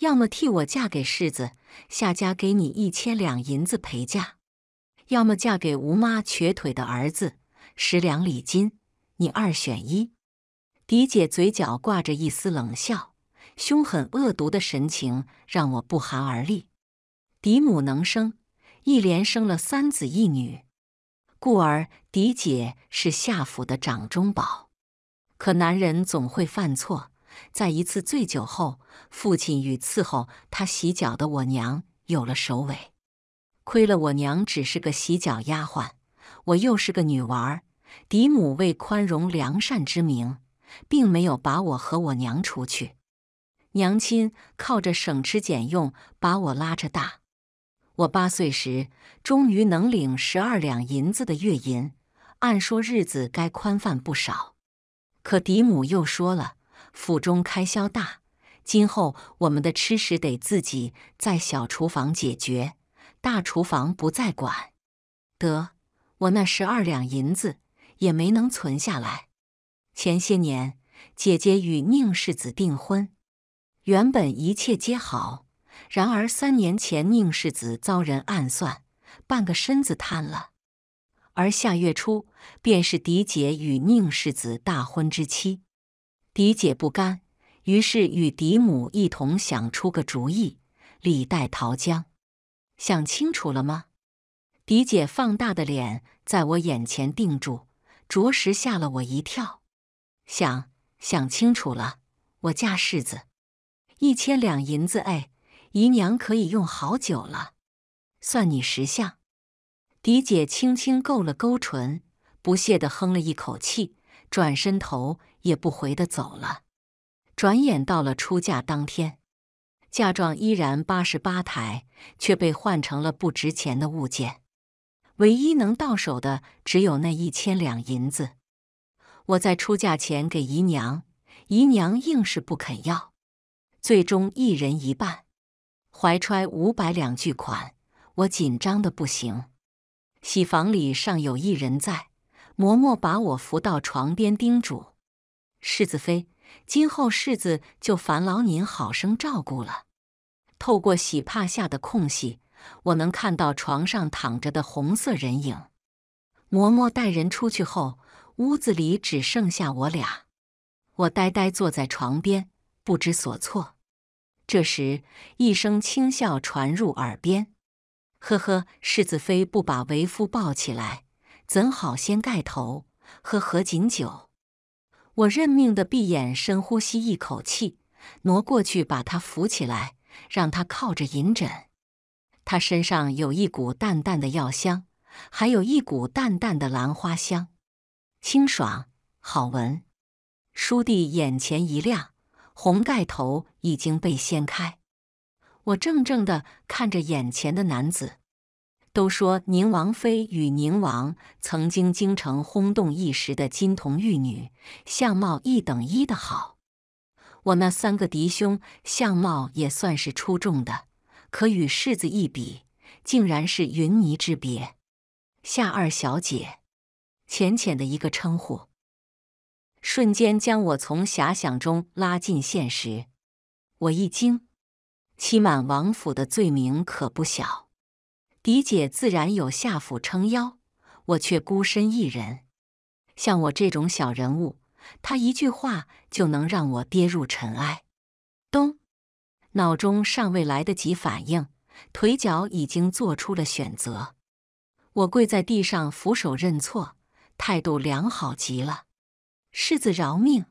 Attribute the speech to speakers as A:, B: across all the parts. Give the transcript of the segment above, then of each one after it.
A: 要么替我嫁给世子，夏家给你一千两银子陪嫁；要么嫁给吴妈瘸腿的儿子，十两礼金，你二选一。狄姐嘴角挂着一丝冷笑，凶狠恶毒的神情让我不寒而栗。嫡母能生，一连生了三子一女，故而狄姐是夏府的掌中宝。可男人总会犯错。在一次醉酒后，父亲与伺候他洗脚的我娘有了首尾。亏了我娘只是个洗脚丫鬟，我又是个女娃儿，嫡母为宽容良善之名，并没有把我和我娘除去。娘亲靠着省吃俭用把我拉着大。我八岁时终于能领十二两银子的月银，按说日子该宽泛不少，可嫡母又说了。府中开销大，今后我们的吃食得自己在小厨房解决，大厨房不再管。得我那十二两银子也没能存下来。前些年姐姐与宁世子订婚，原本一切皆好，然而三年前宁世子遭人暗算，半个身子瘫了。而下月初便是嫡姐与宁世子大婚之期。狄姐不甘，于是与狄母一同想出个主意：李代桃僵。想清楚了吗？狄姐放大的脸在我眼前定住，着实吓了我一跳。想想清楚了，我嫁世子，一千两银子，哎，姨娘可以用好久了。算你识相。狄姐轻轻勾了勾唇，不屑地哼了一口气。转身头也不回的走了。转眼到了出嫁当天，嫁妆依然八十八台，却被换成了不值钱的物件。唯一能到手的只有那一千两银子。我在出嫁前给姨娘，姨娘硬是不肯要，最终一人一半。怀揣五百两巨款，我紧张的不行。喜房里尚有一人在。嬷嬷把我扶到床边，叮嘱：“世子妃，今后世子就烦劳您好生照顾了。”透过喜帕下的空隙，我能看到床上躺着的红色人影。嬷嬷带人出去后，屋子里只剩下我俩。我呆呆坐在床边，不知所措。这时，一声轻笑传入耳边：“呵呵，世子妃不把为夫抱起来？”怎好掀盖头喝合卺酒？我认命的闭眼，深呼吸一口气，挪过去把他扶起来，让他靠着银枕。他身上有一股淡淡的药香，还有一股淡淡的兰花香，清爽好闻。书弟眼前一亮，红盖头已经被掀开。我怔怔的看着眼前的男子。都说宁王妃与宁王曾经京城轰动一时的金童玉女，相貌一等一的好。我那三个嫡兄相貌也算是出众的，可与世子一比，竟然是云泥之别。夏二小姐，浅浅的一个称呼，瞬间将我从遐想中拉进现实。我一惊，欺瞒王府的罪名可不小。狄姐自然有夏府撑腰，我却孤身一人。像我这种小人物，她一句话就能让我跌入尘埃。咚！脑中尚未来得及反应，腿脚已经做出了选择。我跪在地上，俯首认错，态度良好极了。世子饶命！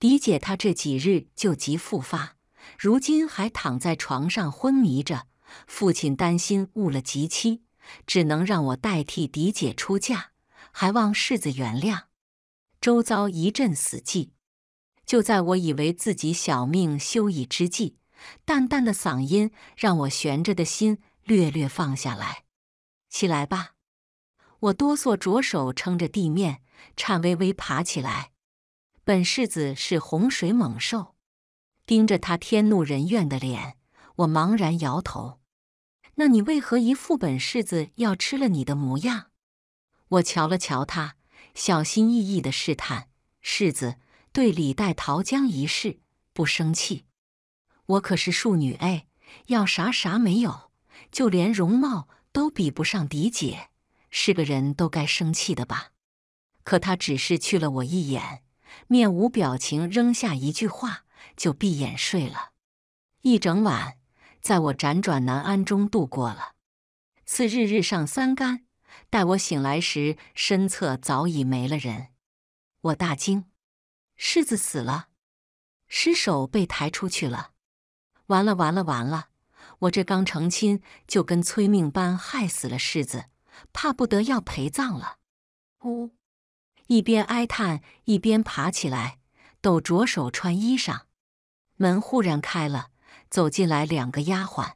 A: 狄姐她这几日旧疾复发，如今还躺在床上昏迷着。父亲担心误了吉期，只能让我代替嫡姐出嫁，还望世子原谅。周遭一阵死寂，就在我以为自己小命休矣之际，淡淡的嗓音让我悬着的心略略放下来。起来吧！我哆嗦着手撑着地面，颤巍巍爬起来。本世子是洪水猛兽，盯着他天怒人怨的脸，我茫然摇头。那你为何一副本世子要吃了你的模样？我瞧了瞧他，小心翼翼的试探：“世子对李代桃僵一事不生气？我可是庶女哎，要啥啥没有，就连容貌都比不上嫡姐，是个人都该生气的吧？”可他只是觑了我一眼，面无表情，扔下一句话，就闭眼睡了，一整晚。在我辗转难安中度过了。次日日上三竿，待我醒来时，身侧早已没了人。我大惊：世子死了，尸首被抬出去了。完了，完了，完了！我这刚成亲，就跟催命般害死了世子，怕不得要陪葬了。呜！一边哀叹，一边爬起来，抖着手穿衣裳。门忽然开了。走进来两个丫鬟，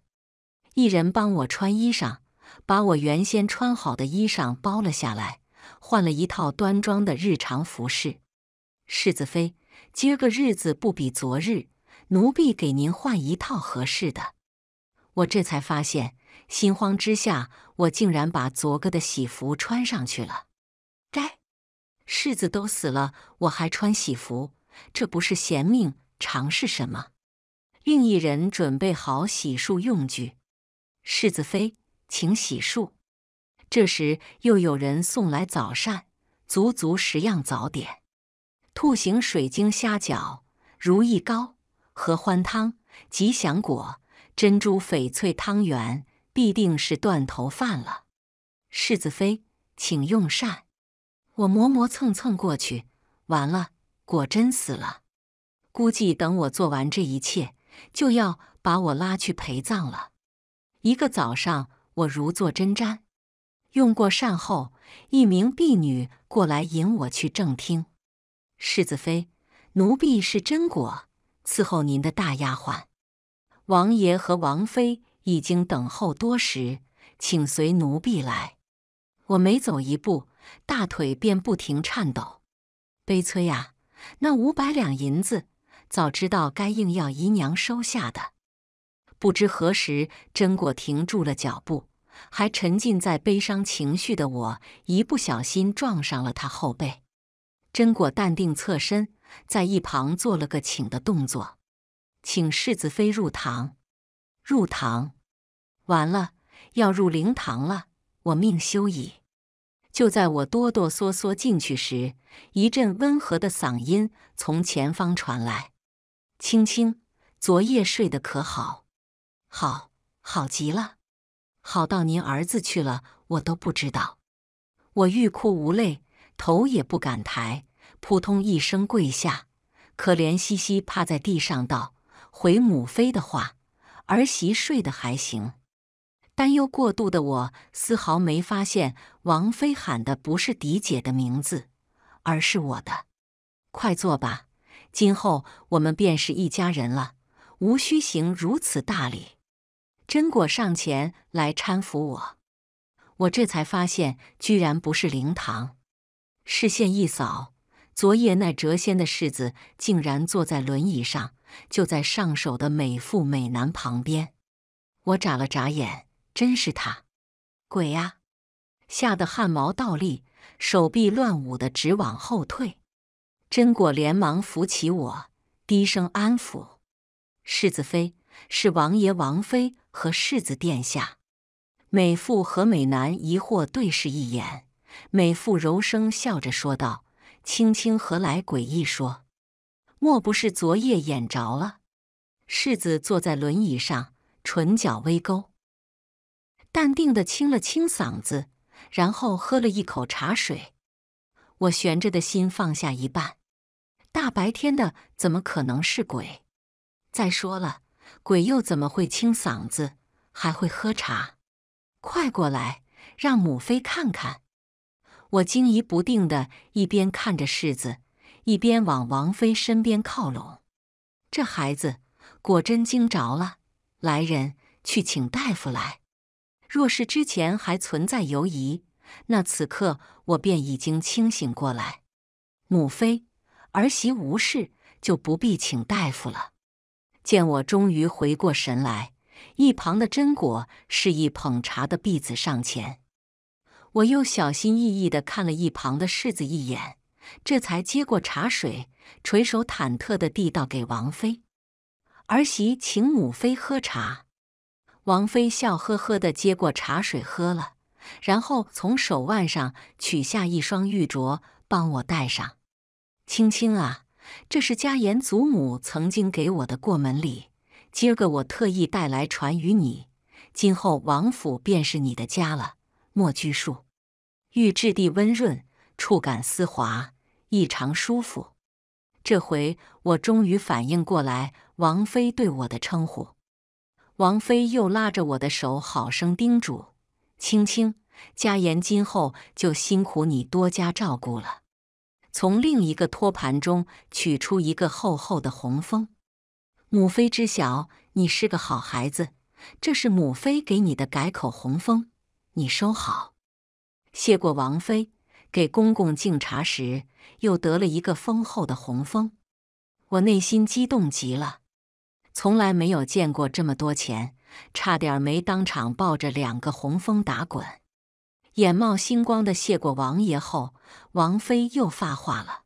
A: 一人帮我穿衣裳，把我原先穿好的衣裳包了下来，换了一套端庄的日常服饰。世子妃，今儿个日子不比昨日，奴婢给您换一套合适的。我这才发现，心慌之下，我竟然把昨个的喜服穿上去了。该世子都死了，我还穿喜服，这不是嫌命长是什么？另一人准备好洗漱用具，世子妃，请洗漱。这时又有人送来早膳，足足十样早点：兔形水晶虾饺、如意糕、合欢汤、吉祥果、珍珠翡翠汤圆，必定是断头饭了。世子妃，请用膳。我磨磨蹭蹭过去，完了，果真死了。估计等我做完这一切。就要把我拉去陪葬了。一个早上，我如坐针毡。用过膳后，一名婢女过来引我去正厅。世子妃，奴婢是真果，伺候您的大丫鬟。王爷和王妃已经等候多时，请随奴婢来。我每走一步，大腿便不停颤抖。悲催啊！那五百两银子。早知道该硬要姨娘收下的。不知何时，甄果停住了脚步，还沉浸在悲伤情绪的我，一不小心撞上了他后背。甄果淡定侧身，在一旁做了个请的动作，请世子妃入堂。入堂，完了，要入灵堂了，我命休矣。就在我哆哆嗦嗦进去时，一阵温和的嗓音从前方传来。青青，昨夜睡得可好？好，好极了，好到您儿子去了我都不知道。我欲哭无泪，头也不敢抬，扑通一声跪下，可怜兮兮趴在地上道：“回母妃的话，儿媳睡得还行。”担忧过度的我丝毫没发现王妃喊的不是嫡姐的名字，而是我的。快坐吧。今后我们便是一家人了，无需行如此大礼。真果上前来搀扶我，我这才发现居然不是灵堂。视线一扫，昨夜那谪仙的世子竟然坐在轮椅上，就在上首的美妇美男旁边。我眨了眨眼，真是他！鬼呀！吓得汗毛倒立，手臂乱舞的直往后退。真果连忙扶起我，低声安抚：“世子妃是王爷、王妃和世子殿下。”美妇和美男疑惑对视一眼，美妇柔声笑着说道：“青青何来诡异？说，莫不是昨夜眼着了？”世子坐在轮椅上，唇角微勾，淡定的清了清嗓子，然后喝了一口茶水。我悬着的心放下一半。大白天的，怎么可能是鬼？再说了，鬼又怎么会清嗓子，还会喝茶？快过来，让母妃看看。我惊疑不定的，一边看着世子，一边往王妃身边靠拢。这孩子果真惊着了。来人，去请大夫来。若是之前还存在犹疑，那此刻我便已经清醒过来。母妃。儿媳无事，就不必请大夫了。见我终于回过神来，一旁的真果示意捧茶的婢子上前。我又小心翼翼地看了一旁的世子一眼，这才接过茶水，垂手忐忑地递到给王妃。儿媳请母妃喝茶。王妃笑呵呵地接过茶水喝了，然后从手腕上取下一双玉镯，帮我戴上。青青啊，这是家严祖母曾经给我的过门礼，今儿个我特意带来传与你。今后王府便是你的家了，莫拘束。玉质地温润，触感丝滑，异常舒服。这回我终于反应过来，王妃对我的称呼。王妃又拉着我的手，好生叮嘱：“青青，家严今后就辛苦你多加照顾了。”从另一个托盘中取出一个厚厚的红封，母妃知晓你是个好孩子，这是母妃给你的改口红封，你收好。谢过王妃，给公公敬茶时又得了一个丰厚的红封，我内心激动极了，从来没有见过这么多钱，差点没当场抱着两个红封打滚。眼冒星光的谢过王爷后，王妃又发话了：“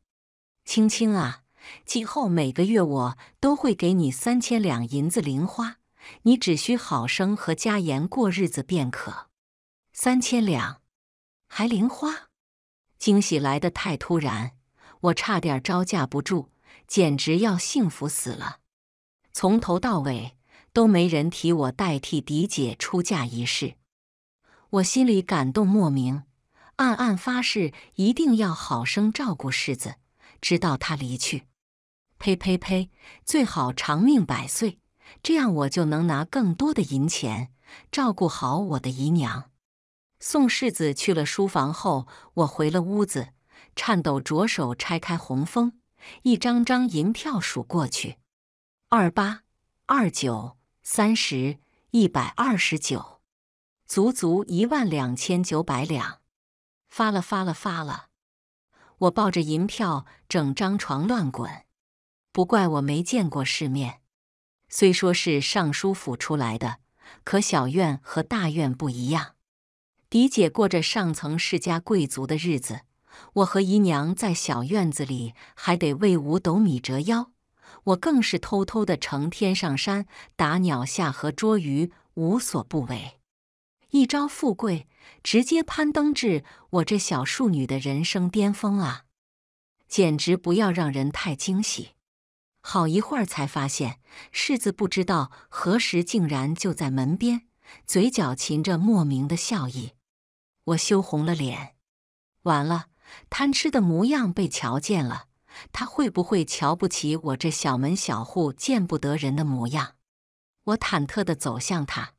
A: 青青啊，今后每个月我都会给你三千两银子零花，你只需好生和家妍过日子便可。”三千两，还零花，惊喜来的太突然，我差点招架不住，简直要幸福死了。从头到尾都没人提我代替嫡姐出嫁一事。我心里感动莫名，暗暗发誓一定要好生照顾世子，直到他离去。呸呸呸！最好长命百岁，这样我就能拿更多的银钱，照顾好我的姨娘。送世子去了书房后，我回了屋子，颤抖着手拆开红封，一张张银票数过去：二八、二九、三十、一百二十九。足足一万两千九百两，发了发了发了！我抱着银票，整张床乱滚。不怪我没见过世面，虽说是尚书府出来的，可小院和大院不一样。嫡姐过着上层世家贵族的日子，我和姨娘在小院子里还得为五斗米折腰。我更是偷偷的成天上山打鸟下河捉鱼，无所不为。一朝富贵，直接攀登至我这小庶女的人生巅峰啊！简直不要让人太惊喜。好一会儿才发现，世子不知道何时竟然就在门边，嘴角噙着莫名的笑意。我羞红了脸，完了，贪吃的模样被瞧见了，他会不会瞧不起我这小门小户、见不得人的模样？我忐忑的走向他，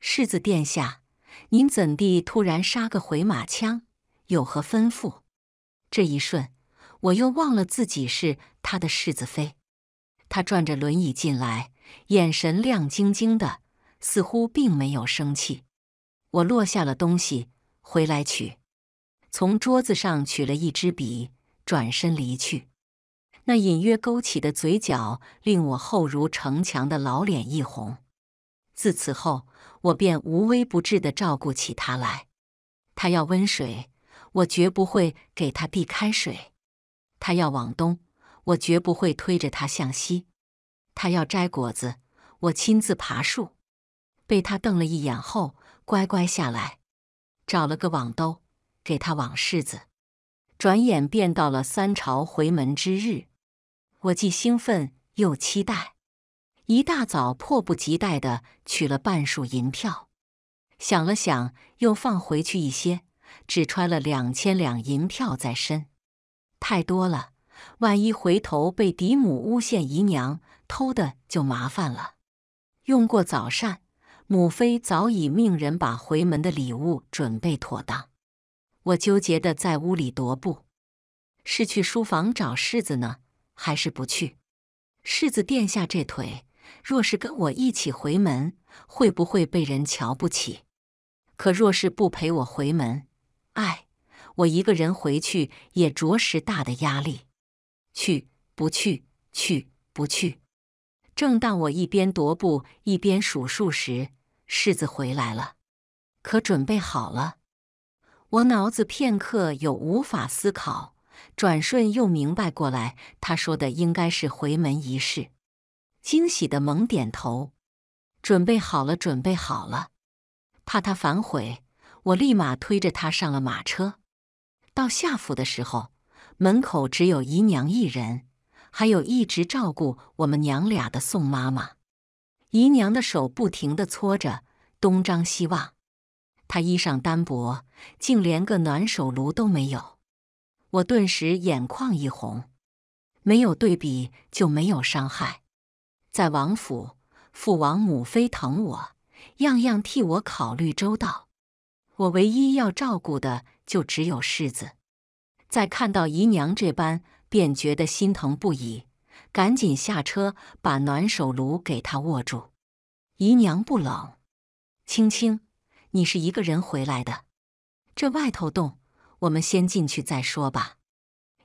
A: 世子殿下。您怎地突然杀个回马枪？有何吩咐？这一瞬，我又忘了自己是他的世子妃。他转着轮椅进来，眼神亮晶晶的，似乎并没有生气。我落下了东西，回来取，从桌子上取了一支笔，转身离去。那隐约勾起的嘴角，令我厚如城墙的老脸一红。自此后。我便无微不至地照顾起他来。他要温水，我绝不会给他递开水；他要往东，我绝不会推着他向西；他要摘果子，我亲自爬树，被他瞪了一眼后，乖乖下来，找了个网兜，给他网柿子。转眼便到了三朝回门之日，我既兴奋又期待。一大早迫不及待的取了半数银票，想了想又放回去一些，只揣了两千两银票在身。太多了，万一回头被嫡母诬陷姨娘偷的就麻烦了。用过早膳，母妃早已命人把回门的礼物准备妥当。我纠结的在屋里踱步，是去书房找世子呢，还是不去？世子殿下这腿。若是跟我一起回门，会不会被人瞧不起？可若是不陪我回门，哎，我一个人回去也着实大的压力。去不去？去不去？正当我一边踱步一边数数时，世子回来了，可准备好了？我脑子片刻有无法思考，转瞬又明白过来，他说的应该是回门仪式。惊喜的猛点头，准备好了，准备好了！怕他反悔，我立马推着他上了马车。到下府的时候，门口只有姨娘一人，还有一直照顾我们娘俩的宋妈妈。姨娘的手不停的搓着，东张西望。她衣裳单薄，竟连个暖手炉都没有。我顿时眼眶一红，没有对比就没有伤害。在王府，父王母妃疼我，样样替我考虑周到。我唯一要照顾的就只有世子。在看到姨娘这般，便觉得心疼不已，赶紧下车把暖手炉给她握住。姨娘不冷，青青，你是一个人回来的，这外头冻，我们先进去再说吧。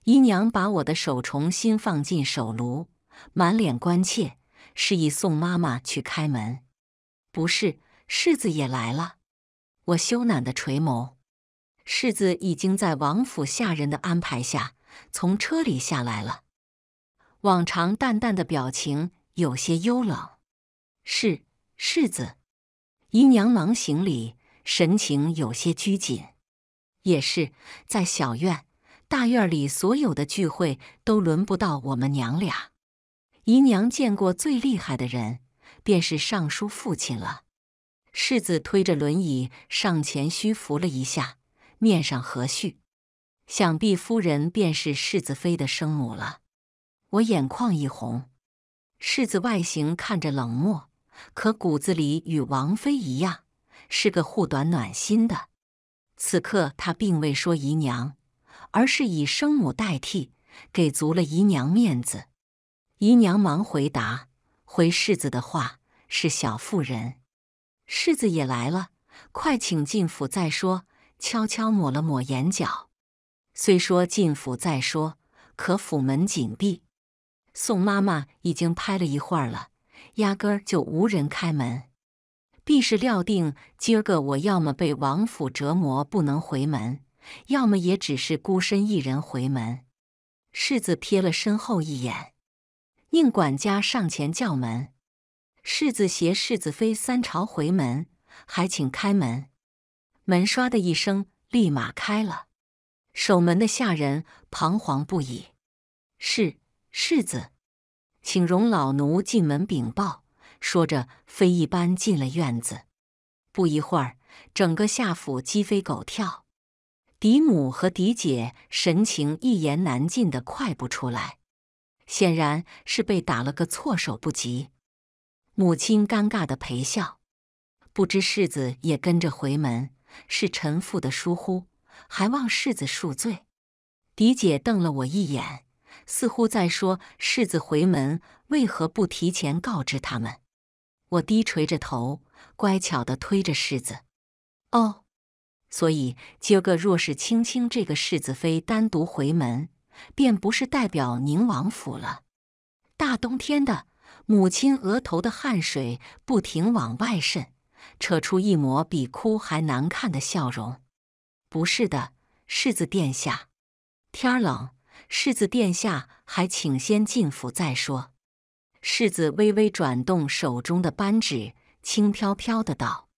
A: 姨娘把我的手重新放进手炉，满脸关切。示意宋妈妈去开门，不是世子也来了。我羞赧的垂眸，世子已经在王府下人的安排下从车里下来了。往常淡淡的表情有些幽冷。是世子，姨娘忙行礼，神情有些拘谨。也是在小院、大院里，所有的聚会都轮不到我们娘俩。姨娘见过最厉害的人，便是尚书父亲了。世子推着轮椅上前，虚扶了一下，面上和煦。想必夫人便是世子妃的生母了。我眼眶一红。世子外形看着冷漠，可骨子里与王妃一样，是个护短暖心的。此刻他并未说姨娘，而是以生母代替，给足了姨娘面子。姨娘忙回答：“回世子的话是小妇人，世子也来了，快请进府再说。”悄悄抹了抹眼角，虽说进府再说，可府门紧闭。宋妈妈已经拍了一会儿了，压根儿就无人开门，必是料定今儿个我要么被王府折磨不能回门，要么也只是孤身一人回门。世子瞥了身后一眼。宁管家上前叫门，世子携世子妃三朝回门，还请开门。门唰的一声立马开了，守门的下人彷徨不已。是世子，请容老奴进门禀报。说着，飞一般进了院子。不一会儿，整个夏府鸡飞狗跳，嫡母和嫡姐神情一言难尽的快步出来。显然是被打了个措手不及，母亲尴尬的陪笑，不知世子也跟着回门，是臣父的疏忽，还望世子恕罪。狄姐瞪了我一眼，似乎在说世子回门为何不提前告知他们？我低垂着头，乖巧的推着世子。哦，所以今个若是青青这个世子妃单独回门。便不是代表宁王府了。大冬天的，母亲额头的汗水不停往外渗，扯出一抹比哭还难看的笑容。不是的，世子殿下，天冷，世子殿下还请先进府再说。世子微微转动手中的扳指，轻飘飘的道：“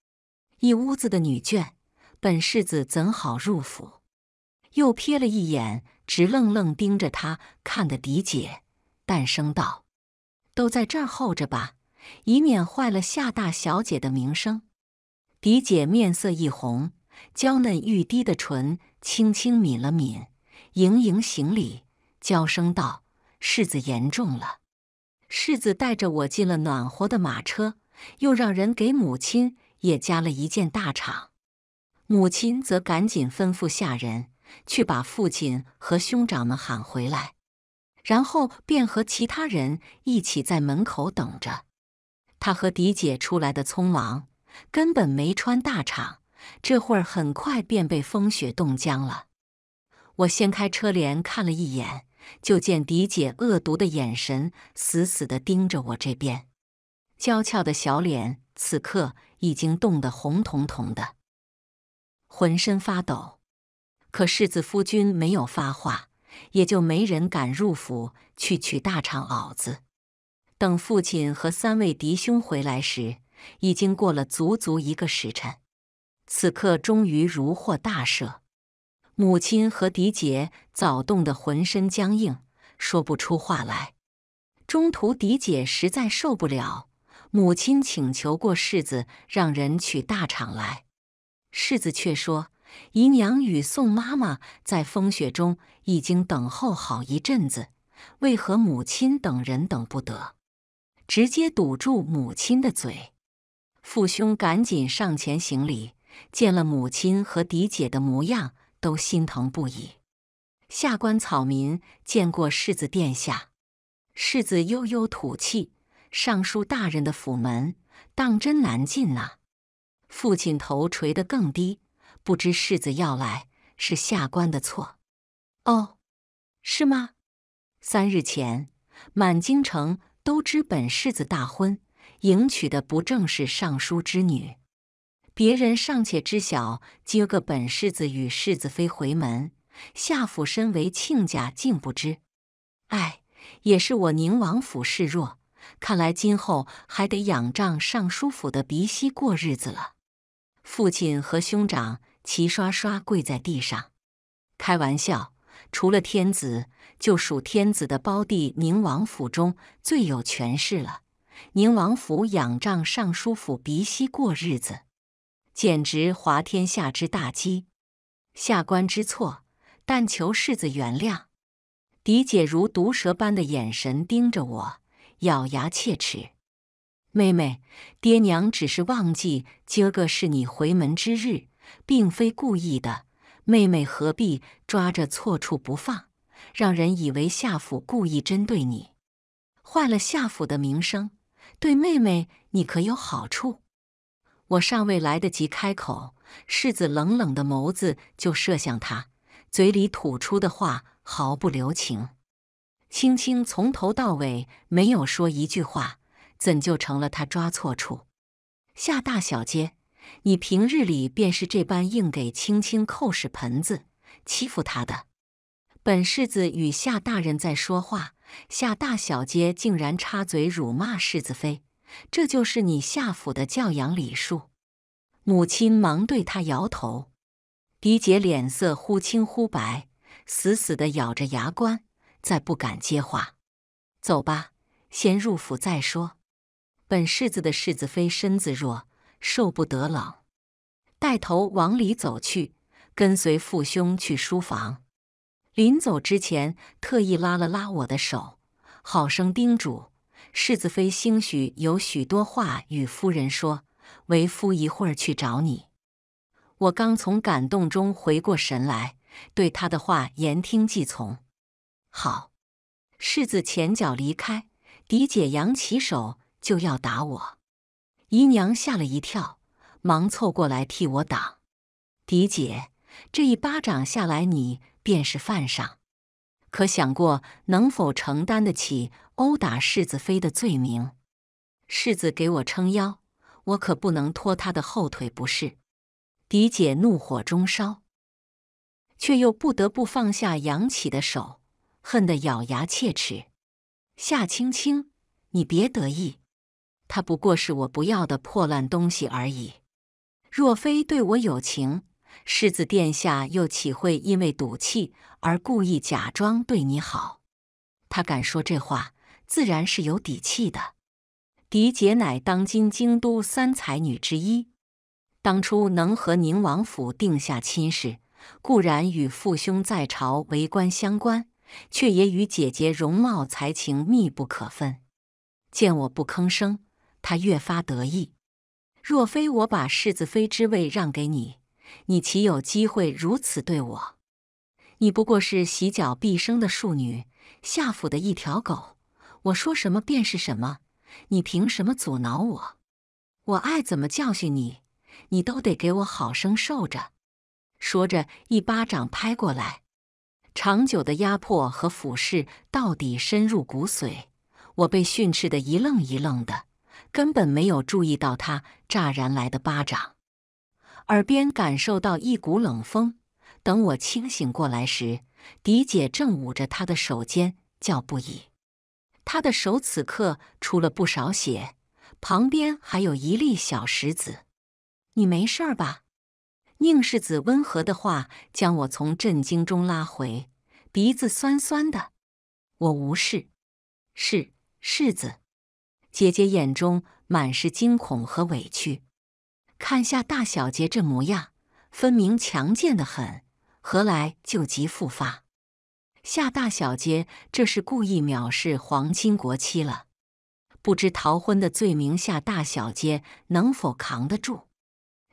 A: 一屋子的女眷，本世子怎好入府？”又瞥了一眼直愣愣盯着他看的狄姐，诞声道：“都在这儿候着吧，以免坏了夏大小姐的名声。”狄姐面色一红，娇嫩欲滴的唇轻轻抿了抿，盈盈行礼，娇声道：“世子言重了。”世子带着我进了暖和的马车，又让人给母亲也加了一件大氅，母亲则赶紧吩咐下人。去把父亲和兄长们喊回来，然后便和其他人一起在门口等着。他和嫡姐出来的匆忙，根本没穿大氅，这会儿很快便被风雪冻僵了。我掀开车帘看了一眼，就见嫡姐恶毒的眼神死死的盯着我这边，娇俏的小脸此刻已经冻得红彤彤的，浑身发抖。可世子夫君没有发话，也就没人敢入府去取大氅袄子。等父亲和三位嫡兄回来时，已经过了足足一个时辰。此刻终于如获大赦，母亲和嫡姐早冻得浑身僵硬，说不出话来。中途嫡姐实在受不了，母亲请求过世子让人取大氅来，世子却说。姨娘与宋妈妈在风雪中已经等候好一阵子，为何母亲等人等不得？直接堵住母亲的嘴。父兄赶紧上前行礼，见了母亲和嫡姐的模样，都心疼不已。下官草民见过世子殿下。世子悠悠吐气：“尚书大人的府门，当真难进啊！”父亲头垂得更低。不知世子要来是下官的错，哦，是吗？三日前满京城都知本世子大婚，迎娶的不正是尚书之女？别人尚且知晓接个本世子与世子妃回门，夏府身为亲家竟不知。哎，也是我宁王府势弱，看来今后还得仰仗尚书府的鼻息过日子了。父亲和兄长。齐刷刷跪在地上。开玩笑，除了天子，就属天子的胞弟宁王府中最有权势了。宁王府仰仗尚书府鼻息过日子，简直滑天下之大稽。下官之错，但求世子原谅。狄姐如毒蛇般的眼神盯着我，咬牙切齿。妹妹，爹娘只是忘记，今儿个是你回门之日。并非故意的，妹妹何必抓着错处不放，让人以为夏府故意针对你，坏了夏府的名声，对妹妹你可有好处？我尚未来得及开口，世子冷冷的眸子就射向他，嘴里吐出的话毫不留情。青青从头到尾没有说一句话，怎就成了他抓错处？夏大小姐。你平日里便是这般硬给青青扣屎盆子，欺负她的。本世子与夏大人在说话，夏大小姐竟然插嘴辱骂世子妃，这就是你夏府的教养礼数？母亲忙对她摇头。狄姐脸色忽青忽白，死死的咬着牙关，再不敢接话。走吧，先入府再说。本世子的世子妃身子弱。受不得冷，带头往里走去，跟随父兄去书房。临走之前，特意拉了拉我的手，好生叮嘱：世子妃兴许有许多话与夫人说，为夫一会儿去找你。我刚从感动中回过神来，对他的话言听计从。好，世子前脚离开，狄姐扬起手就要打我。姨娘吓了一跳，忙凑过来替我挡。嫡姐，这一巴掌下来，你便是犯上，可想过能否承担得起殴打世子妃的罪名？世子给我撑腰，我可不能拖他的后腿，不是？嫡姐怒火中烧，却又不得不放下扬起的手，恨得咬牙切齿。夏青青，你别得意。他不过是我不要的破烂东西而已。若非对我有情，世子殿下又岂会因为赌气而故意假装对你好？他敢说这话，自然是有底气的。狄姐乃当今京都三才女之一，当初能和宁王府定下亲事，固然与父兄在朝为官相关，却也与姐姐容貌才情密不可分。见我不吭声。他越发得意。若非我把世子妃之位让给你，你岂有机会如此对我？你不过是洗脚毕生的庶女，下府的一条狗。我说什么便是什么，你凭什么阻挠我？我爱怎么教训你，你都得给我好生受着。说着，一巴掌拍过来。长久的压迫和俯视，到底深入骨髓。我被训斥的一愣一愣的。根本没有注意到他乍然来的巴掌，耳边感受到一股冷风。等我清醒过来时，嫡姐正捂着他的手尖叫不已，他的手此刻出了不少血，旁边还有一粒小石子。你没事吧？宁世子温和的话将我从震惊中拉回，鼻子酸酸的。我无事，是世子。姐姐眼中满是惊恐和委屈，看夏大小姐这模样，分明强健的很，何来旧疾复发？夏大小姐这是故意藐视皇亲国戚了，不知逃婚的罪名，夏大小姐能否扛得住？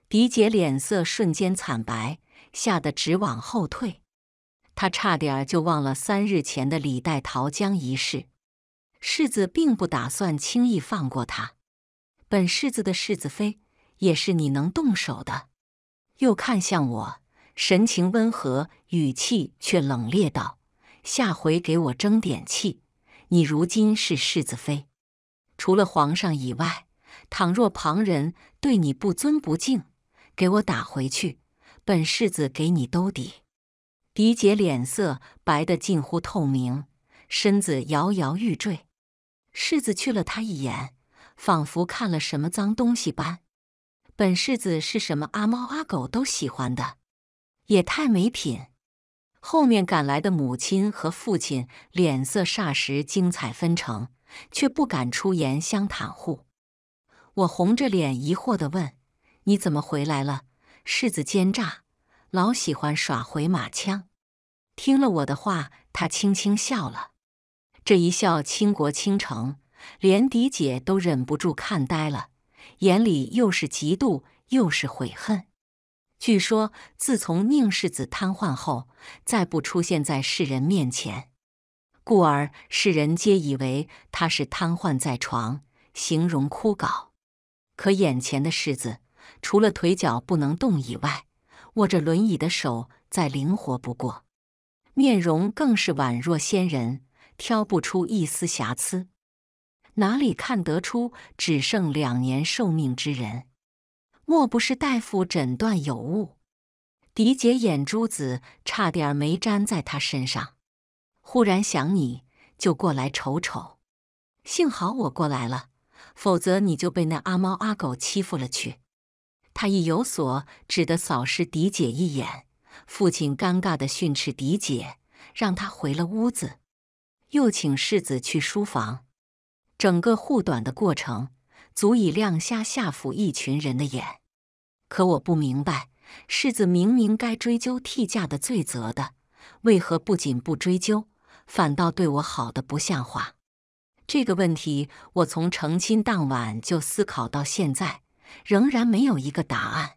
A: 狄姐脸色瞬间惨白，吓得直往后退，她差点就忘了三日前的李代桃僵一事。世子并不打算轻易放过他，本世子的世子妃也是你能动手的。又看向我，神情温和，语气却冷冽道：“下回给我争点气。你如今是世子妃，除了皇上以外，倘若旁人对你不尊不敬，给我打回去，本世子给你兜底。”狄姐脸色白得近乎透明，身子摇摇欲坠。世子觑了他一眼，仿佛看了什么脏东西般。本世子是什么阿猫阿狗都喜欢的，也太没品。后面赶来的母亲和父亲脸色霎时精彩纷呈，却不敢出言相袒护。我红着脸疑惑地问：“你怎么回来了？”世子奸诈，老喜欢耍回马枪。听了我的话，他轻轻笑了。这一笑倾国倾城，连狄姐都忍不住看呆了，眼里又是嫉妒又是悔恨。据说自从宁世子瘫痪后，再不出现在世人面前，故而世人皆以为他是瘫痪在床，形容枯槁。可眼前的世子，除了腿脚不能动以外，握着轮椅的手再灵活不过，面容更是宛若仙人。挑不出一丝瑕疵，哪里看得出只剩两年寿命之人？莫不是大夫诊断有误？狄姐眼珠子差点没粘在他身上。忽然想你，就过来瞅瞅。幸好我过来了，否则你就被那阿猫阿狗欺负了去。他一有所指，的扫视狄姐一眼。父亲尴尬的训斥狄姐，让她回了屋子。又请世子去书房，整个护短的过程足以亮瞎夏府一群人的眼。可我不明白，世子明明该追究替嫁的罪责的，为何不仅不追究，反倒对我好的不像话？这个问题，我从成亲当晚就思考到现在，仍然没有一个答案。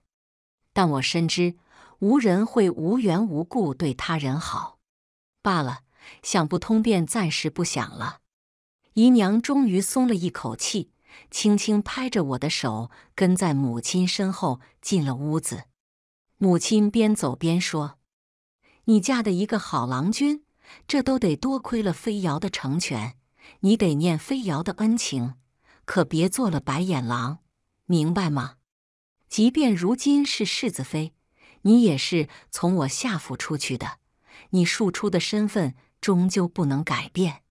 A: 但我深知，无人会无缘无故对他人好。罢了。想不通，便暂时不想了。姨娘终于松了一口气，轻轻拍着我的手，跟在母亲身后进了屋子。母亲边走边说：“你嫁的一个好郎君，这都得多亏了飞瑶的成全。你得念飞瑶的恩情，可别做了白眼狼，明白吗？即便如今是世子妃，你也是从我下府出去的，你庶出的身份。”终究不能改变，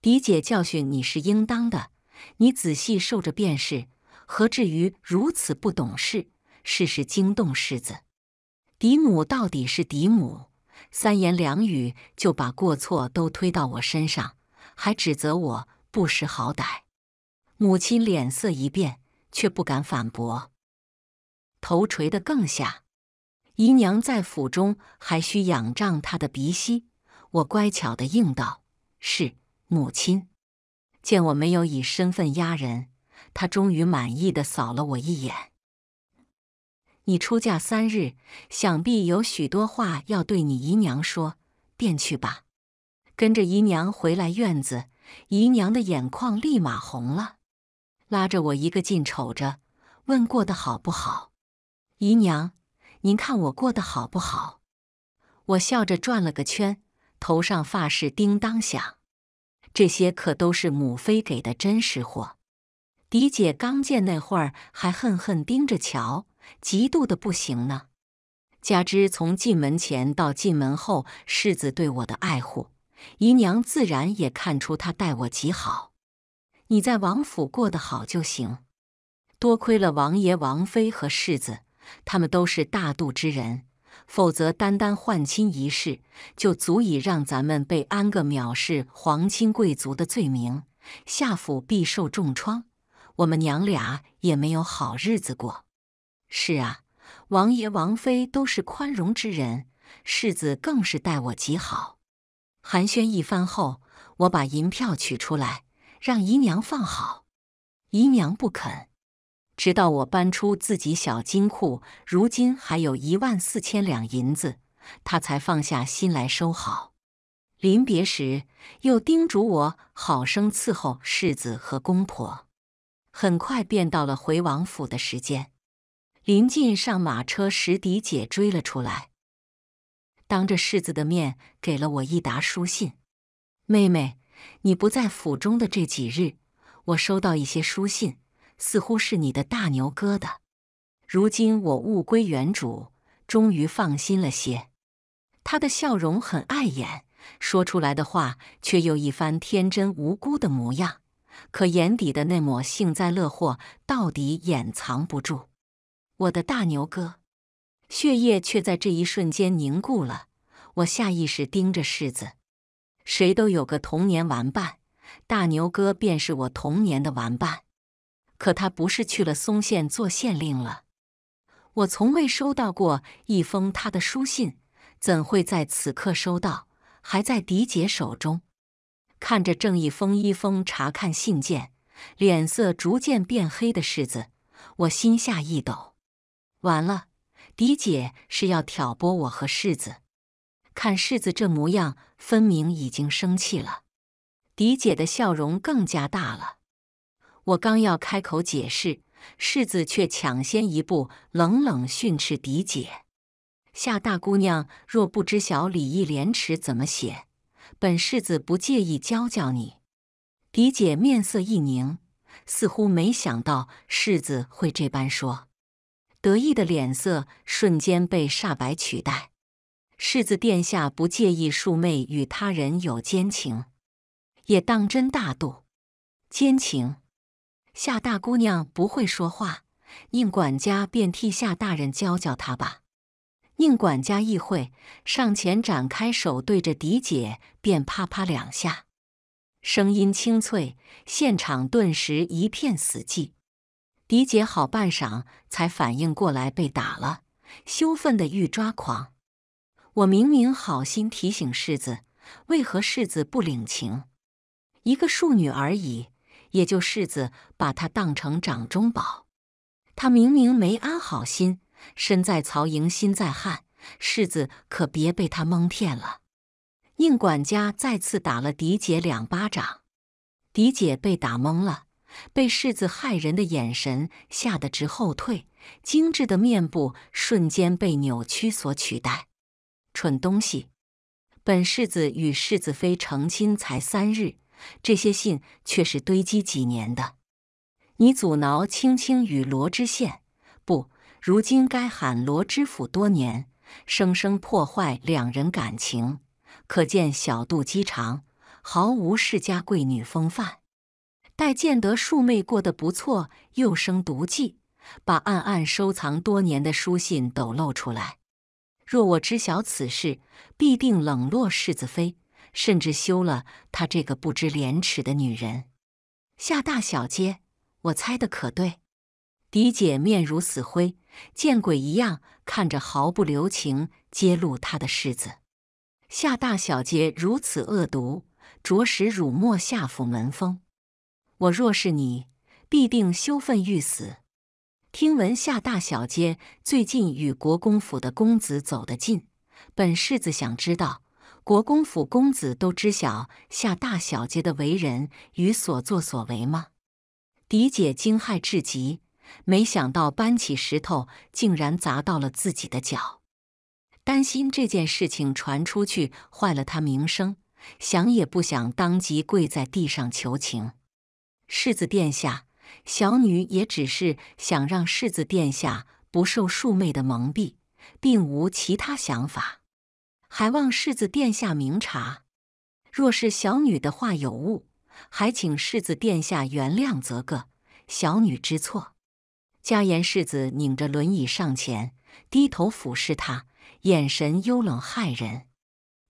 A: 狄姐教训你是应当的，你仔细受着便是。何至于如此不懂事，事事惊动世子？嫡母到底是嫡母，三言两语就把过错都推到我身上，还指责我不识好歹。母亲脸色一变，却不敢反驳，头垂得更下。姨娘在府中还需仰仗她的鼻息。我乖巧地应道：“是，母亲。”见我没有以身份压人，她终于满意地扫了我一眼。“你出嫁三日，想必有许多话要对你姨娘说，便去吧。”跟着姨娘回来院子，姨娘的眼眶立马红了，拉着我一个劲瞅着，问：“过得好不好？”姨娘，您看我过得好不好？”我笑着转了个圈。头上发饰叮当响，这些可都是母妃给的真实货。嫡姐刚见那会儿还恨恨盯着瞧，嫉妒的不行呢。加之从进门前到进门后，世子对我的爱护，姨娘自然也看出他待我极好。你在王府过得好就行，多亏了王爷、王妃和世子，他们都是大度之人。否则，单单换亲一事，就足以让咱们被安个藐视皇亲贵族的罪名，下府必受重创，我们娘俩也没有好日子过。是啊，王爷、王妃都是宽容之人，世子更是待我极好。寒暄一番后，我把银票取出来，让姨娘放好。姨娘不肯。直到我搬出自己小金库，如今还有一万四千两银子，他才放下心来收好。临别时，又叮嘱我好生伺候世子和公婆。很快便到了回王府的时间，临近上马车时，狄姐追了出来，当着世子的面给了我一沓书信。妹妹，你不在府中的这几日，我收到一些书信。似乎是你的大牛哥的，如今我物归原主，终于放心了些。他的笑容很碍眼，说出来的话却又一番天真无辜的模样，可眼底的那抹幸灾乐祸到底掩藏不住。我的大牛哥，血液却在这一瞬间凝固了。我下意识盯着柿子。谁都有个童年玩伴，大牛哥便是我童年的玩伴。可他不是去了松县做县令了？我从未收到过一封他的书信，怎会在此刻收到？还在狄姐手中。看着正一封一封查看信件，脸色逐渐变黑的世子，我心下一抖，完了，狄姐是要挑拨我和世子。看世子这模样，分明已经生气了。狄姐的笑容更加大了。我刚要开口解释，世子却抢先一步，冷冷训斥狄姐：“夏大姑娘若不知晓礼义廉耻，怎么写？本世子不介意教教你。”狄姐面色一凝，似乎没想到世子会这般说，得意的脸色瞬间被煞白取代。世子殿下不介意庶妹与他人有奸情，也当真大度。奸情。夏大姑娘不会说话，宁管家便替夏大人教教她吧。宁管家一会上前展开手，对着狄姐便啪啪两下，声音清脆，现场顿时一片死寂。狄姐好半晌才反应过来被打了，羞愤的欲抓狂。我明明好心提醒世子，为何世子不领情？一个庶女而已。也就世子把他当成掌中宝，他明明没安好心，身在曹营心在汉，世子可别被他蒙骗了。宁管家再次打了狄姐两巴掌，狄姐被打懵了，被世子骇人的眼神吓得直后退，精致的面部瞬间被扭曲所取代。蠢东西，本世子与世子妃成亲才三日。这些信却是堆积几年的。你阻挠青青与罗知县，不如今该喊罗知府。多年生生破坏两人感情，可见小肚鸡肠，毫无世家贵女风范。待见得庶妹过得不错，又生毒计，把暗暗收藏多年的书信抖露出来。若我知晓此事，必定冷落世子妃。甚至休了他这个不知廉耻的女人，夏大小姐，我猜的可对？狄姐面如死灰，见鬼一样看着毫不留情揭露她的世子。夏大小姐如此恶毒，着实辱没夏府门风。我若是你，必定羞愤欲死。听闻夏大小姐最近与国公府的公子走得近，本世子想知道。国公府公子都知晓夏大小姐的为人与所作所为吗？狄姐惊骇至极，没想到搬起石头竟然砸到了自己的脚，担心这件事情传出去坏了她名声，想也不想，当即跪在地上求情：“世子殿下，小女也只是想让世子殿下不受庶妹的蒙蔽，并无其他想法。”还望世子殿下明察，若是小女的话有误，还请世子殿下原谅则个小女知错。嘉言世子拧着轮椅上前，低头俯视他，眼神幽冷骇人。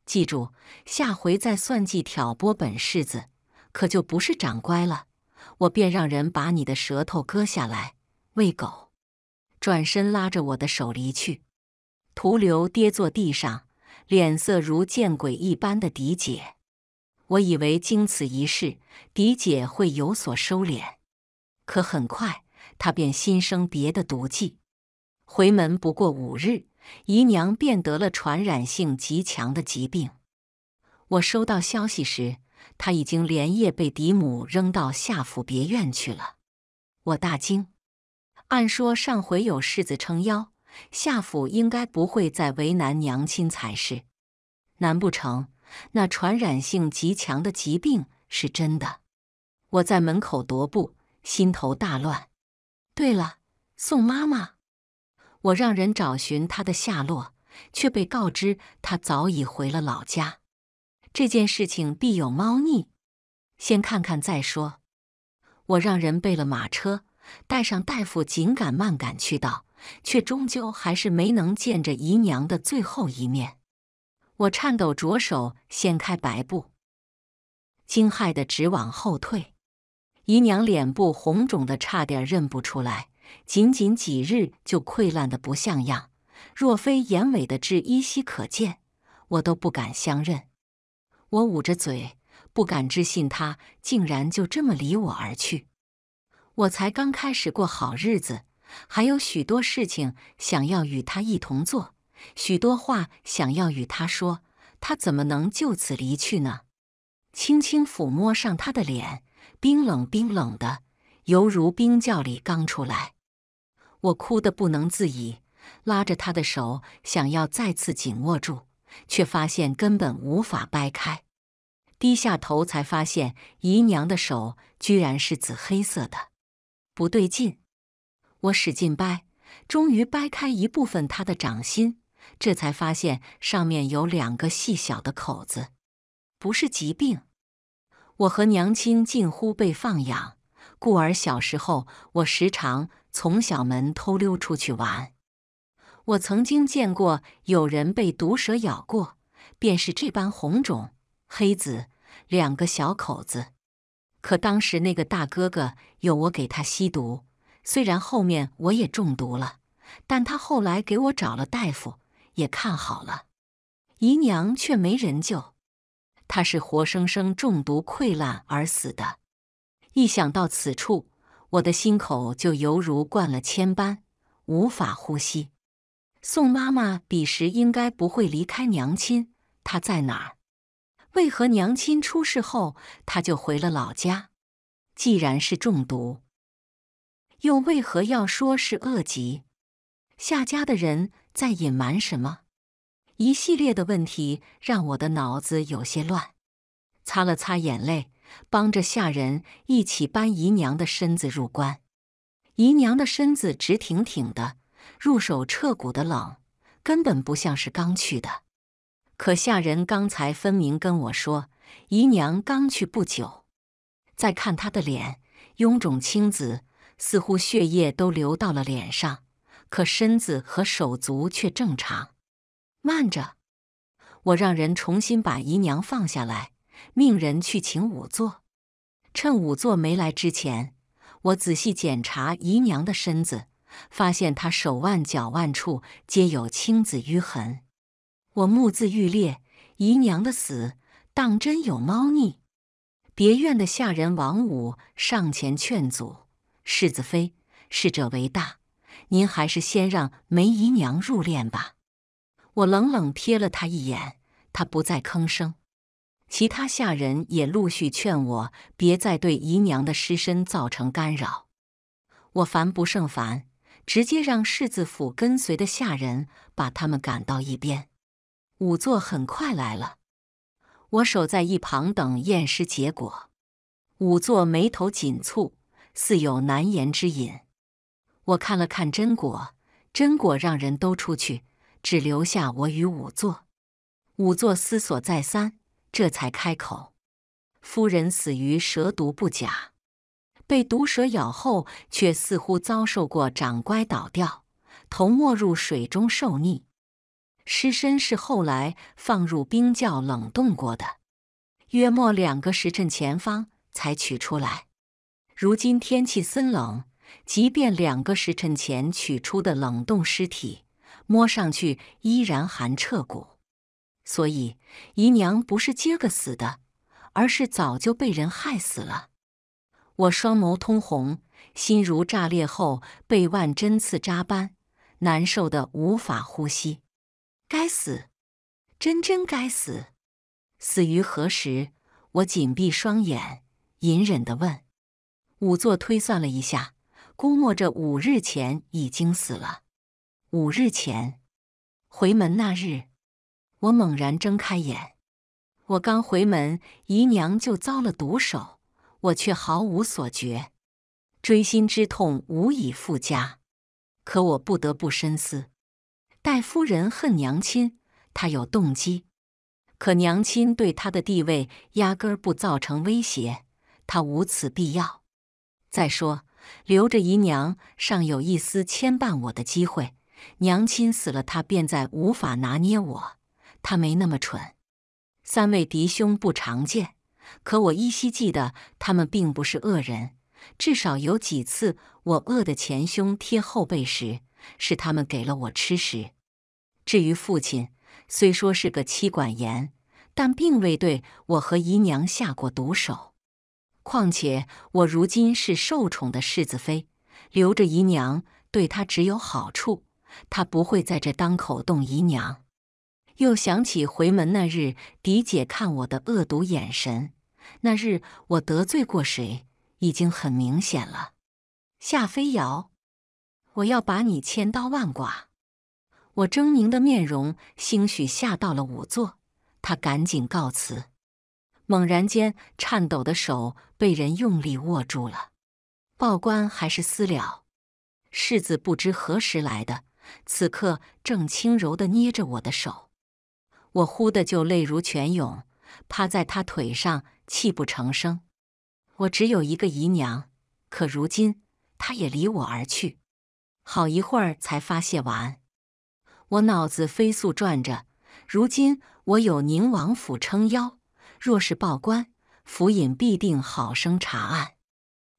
A: 记住，下回再算计挑拨本世子，可就不是长乖了，我便让人把你的舌头割下来喂狗。转身拉着我的手离去，徒留跌坐地上。脸色如见鬼一般的狄姐，我以为经此一事，狄姐会有所收敛，可很快她便心生别的毒计。回门不过五日，姨娘便得了传染性极强的疾病。我收到消息时，她已经连夜被嫡母扔到下府别院去了。我大惊，按说上回有世子撑腰。夏府应该不会再为难娘亲才是。难不成那传染性极强的疾病是真的？我在门口踱步，心头大乱。对了，宋妈妈，我让人找寻她的下落，却被告知她早已回了老家。这件事情必有猫腻，先看看再说。我让人备了马车，带上大夫，紧赶慢赶去道。却终究还是没能见着姨娘的最后一面。我颤抖着手掀开白布，惊骇的直往后退。姨娘脸部红肿的，差点认不出来。仅仅几日，就溃烂的不像样。若非眼尾的痣依稀可见，我都不敢相认。我捂着嘴，不敢置信，她竟然就这么离我而去。我才刚开始过好日子。还有许多事情想要与他一同做，许多话想要与他说，他怎么能就此离去呢？轻轻抚摸上他的脸，冰冷冰冷的，犹如冰窖里刚出来。我哭得不能自已，拉着他的手想要再次紧握住，却发现根本无法掰开。低下头才发现，姨娘的手居然是紫黑色的，不对劲。我使劲掰，终于掰开一部分他的掌心，这才发现上面有两个细小的口子，不是疾病。我和娘亲近乎被放养，故而小时候我时常从小门偷溜出去玩。我曾经见过有人被毒蛇咬过，便是这般红肿、黑紫两个小口子。可当时那个大哥哥有我给他吸毒。虽然后面我也中毒了，但他后来给我找了大夫，也看好了。姨娘却没人救，她是活生生中毒溃烂而死的。一想到此处，我的心口就犹如灌了铅般，无法呼吸。宋妈妈彼时应该不会离开娘亲，她在哪儿？为何娘亲出事后，她就回了老家？既然是中毒，又为何要说是恶疾？夏家的人在隐瞒什么？一系列的问题让我的脑子有些乱。擦了擦眼泪，帮着下人一起搬姨娘的身子入棺。姨娘的身子直挺挺的，入手彻骨的冷，根本不像是刚去的。可下人刚才分明跟我说，姨娘刚去不久。再看她的脸，臃肿青紫。似乎血液都流到了脸上，可身子和手足却正常。慢着，我让人重新把姨娘放下来，命人去请仵作。趁仵作没来之前，我仔细检查姨娘的身子，发现她手腕、脚腕处皆有青紫淤痕。我目眦欲裂，姨娘的死当真有猫腻。别院的下人王五上前劝阻。世子妃，逝者为大，您还是先让梅姨娘入殓吧。我冷冷瞥了他一眼，他不再吭声。其他下人也陆续劝我别再对姨娘的尸身造成干扰。我烦不胜烦，直接让世子府跟随的下人把他们赶到一边。仵作很快来了，我守在一旁等验尸结果。仵作眉头紧蹙。似有难言之隐，我看了看真果，真果让人都出去，只留下我与仵作。仵作思索再三，这才开口：“夫人死于蛇毒不假，被毒蛇咬后，却似乎遭受过长乖倒掉，头没入水中受溺，尸身是后来放入冰窖冷冻过的，约莫两个时辰前方才取出来。”如今天气森冷，即便两个时辰前取出的冷冻尸体，摸上去依然寒彻骨。所以姨娘不是今个死的，而是早就被人害死了。我双眸通红，心如炸裂后被万针刺扎般，难受的无法呼吸。该死，真真该死！死于何时？我紧闭双眼，隐忍地问。仵作推算了一下，估摸着五日前已经死了。五日前回门那日，我猛然睁开眼，我刚回门，姨娘就遭了毒手，我却毫无所觉。锥心之痛无以复加，可我不得不深思：戴夫人恨娘亲，她有动机；可娘亲对她的地位压根儿不造成威胁，她无此必要。再说，留着姨娘尚有一丝牵绊我的机会，娘亲死了，她便再无法拿捏我。她没那么蠢。三位嫡兄不常见，可我依稀记得他们并不是恶人，至少有几次我饿得前胸贴后背时，是他们给了我吃食。至于父亲，虽说是个妻管严，但并未对我和姨娘下过毒手。况且我如今是受宠的世子妃，留着姨娘对她只有好处，她不会在这当口动姨娘。又想起回门那日，狄姐看我的恶毒眼神，那日我得罪过谁，已经很明显了。夏飞瑶，我要把你千刀万剐！我狰狞的面容，兴许吓到了仵作，他赶紧告辞。猛然间，颤抖的手被人用力握住了。报官还是私了？世子不知何时来的，此刻正轻柔的捏着我的手。我忽的就泪如泉涌，趴在他腿上，泣不成声。我只有一个姨娘，可如今她也离我而去。好一会儿才发泄完，我脑子飞速转着。如今我有宁王府撑腰。若是报官，府尹必定好生查案。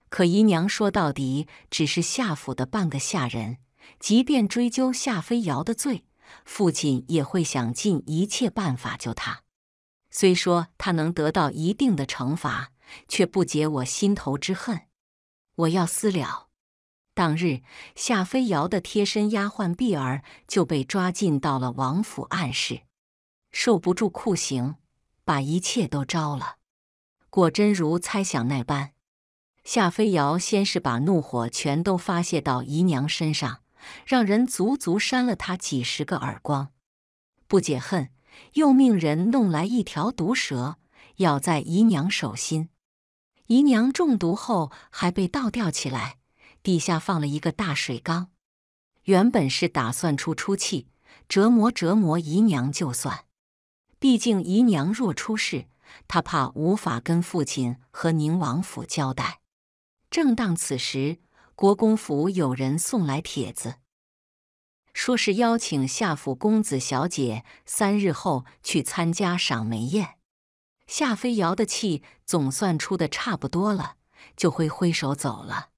A: 可姨娘说到底只是夏府的半个下人，即便追究夏飞瑶的罪，父亲也会想尽一切办法救他。虽说他能得到一定的惩罚，却不解我心头之恨。我要私了。当日，夏飞瑶的贴身丫鬟碧儿就被抓进到了王府暗室，受不住酷刑。把一切都招了，果真如猜想那般，夏飞瑶先是把怒火全都发泄到姨娘身上，让人足足扇了她几十个耳光，不解恨，又命人弄来一条毒蛇，咬在姨娘手心。姨娘中毒后，还被倒吊起来，底下放了一个大水缸。原本是打算出出气，折磨折磨姨娘就算。毕竟姨娘若出事，她怕无法跟父亲和宁王府交代。正当此时，国公府有人送来帖子，说是邀请夏府公子小姐三日后去参加赏梅宴。夏飞瑶的气总算出的差不多了，就挥挥手走了。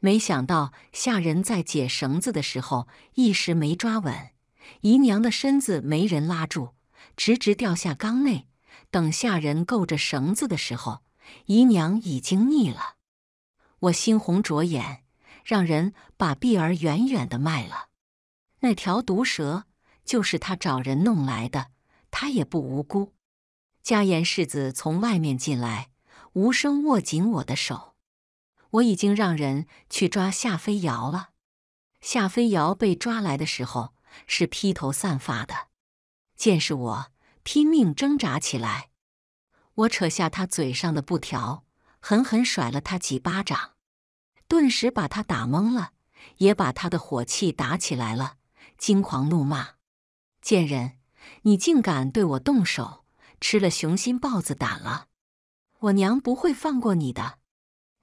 A: 没想到下人在解绳子的时候一时没抓稳，姨娘的身子没人拉住。直直掉下缸内。等下人够着绳子的时候，姨娘已经腻了。我猩红着眼，让人把碧儿远远的卖了。那条毒蛇就是他找人弄来的，他也不无辜。佳言世子从外面进来，无声握紧我的手。我已经让人去抓夏飞瑶了。夏飞瑶被抓来的时候是披头散发的。见是我拼命挣扎起来，我扯下他嘴上的布条，狠狠甩了他几巴掌，顿时把他打懵了，也把他的火气打起来了，惊狂怒骂：“贱人，你竟敢对我动手，吃了雄心豹子胆了！我娘不会放过你的！”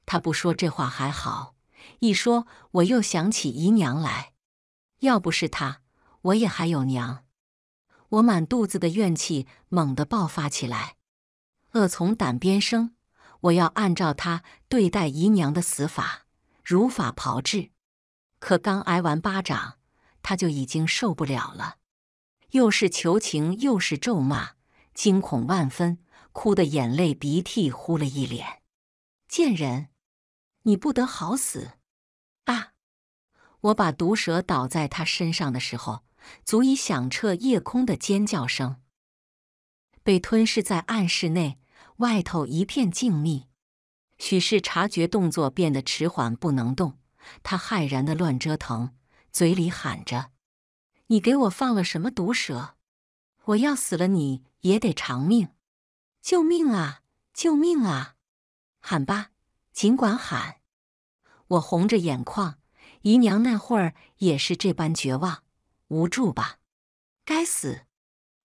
A: 他不说这话还好，一说我又想起姨娘来，要不是他，我也还有娘。我满肚子的怨气猛地爆发起来，恶从胆边生。我要按照他对待姨娘的死法，如法炮制。可刚挨完巴掌，他就已经受不了了，又是求情又是咒骂，惊恐万分，哭得眼泪鼻涕糊了一脸。贱人，你不得好死！啊！我把毒蛇倒在他身上的时候。足以响彻夜空的尖叫声，被吞噬在暗室内，外头一片静谧。许氏察觉动作变得迟缓，不能动，他骇然的乱折腾，嘴里喊着：“你给我放了什么毒蛇？我要死了，你也得偿命！救命啊！救命啊！”喊吧，尽管喊。我红着眼眶，姨娘那会儿也是这般绝望。无助吧，该死！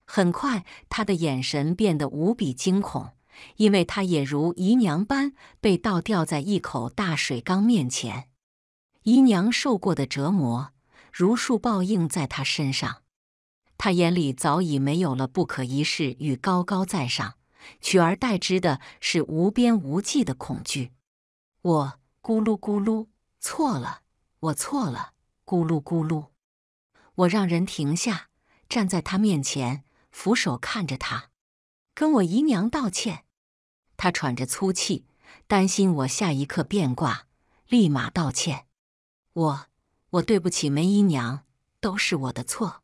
A: 很快，他的眼神变得无比惊恐，因为他也如姨娘般被倒吊在一口大水缸面前。姨娘受过的折磨，如数报应在他身上。他眼里早已没有了不可一世与高高在上，取而代之的是无边无际的恐惧。我咕噜咕噜，错了，我错了，咕噜咕噜。我让人停下，站在他面前，俯首看着他，跟我姨娘道歉。他喘着粗气，担心我下一刻变卦，立马道歉。我，我对不起梅姨娘，都是我的错，